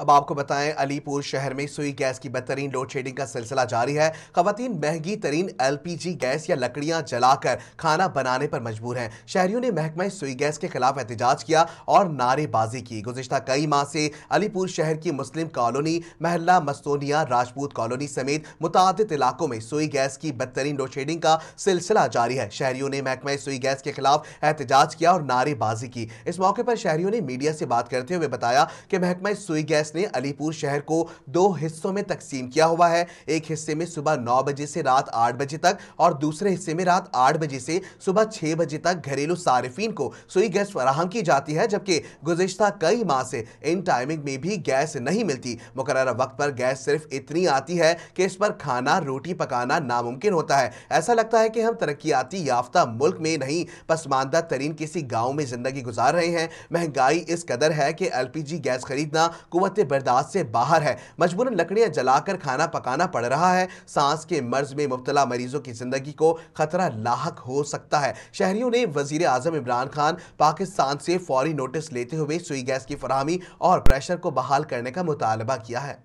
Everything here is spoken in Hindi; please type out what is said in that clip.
अब आपको बताएं अलीपुर शहर में सुई गैस की बदतरीन लोड शेडिंग का सिलसिला जारी है खातन महंगी तरीन जी गैस या लकड़ियां जलाकर खाना बनाने पर मजबूर हैं शहरियों ने महकमा सुई गैस के खिलाफ एहतजाज किया और नारेबाजी की गुजशत कई माह से अलीपुर शहर की मुस्लिम कॉलोनी महल्ला मस्तोनिया राजपूत कॉलोनी समेत मुतद इलाकों में सुई गैस की बदतरीन लोड शेडिंग का सिलसिला जारी है शहरियों ने महकमा सुई गैस के खिलाफ एहतजाज किया और नारेबाजी की इस मौके पर शहरियों ने मीडिया से बात करते हुए बताया कि महकमा सुई गैस एक्सप्रेस ने अलीपुर शहर को दो हिस्सों में तकसीम किया हुआ है एक हिस्से में सुबह नौ बजे से रात आठ बजे तक और दूसरे हिस्से में रात आठ बजे से सुबह छह बजे तक घरेलू सार्फिन को सुई गैस फराहम की जाती है जबकि गुजशत कई माह से इन टाइमिंग में भी गैस नहीं मिलती मुकर वक्त पर गैस सिर्फ इतनी आती है कि इस पर खाना रोटी पकाना नामुमकिन होता है ऐसा लगता है कि हम तरक्याती याफ्ता मुल्क में नहीं पसमानदा तरीन किसी गाँव में ज़िंदगी गुजार रहे हैं महंगाई इस कदर है कि एल गैस खरीदना कुत हद बर्दाश्त से बाहर है मजबूरन लकड़ियाँ जलाकर खाना पकाना पड़ रहा है सांस के मर्ज में मुबतला मरीजों की जिंदगी को खतरा लाक हो सकता है शहरियों ने वजीर अजम इमरान खान पाकिस्तान से फौरी नोटिस लेते हुए सुई गैस की फरहमी और प्रेशर को बहाल करने का मुतालबा किया है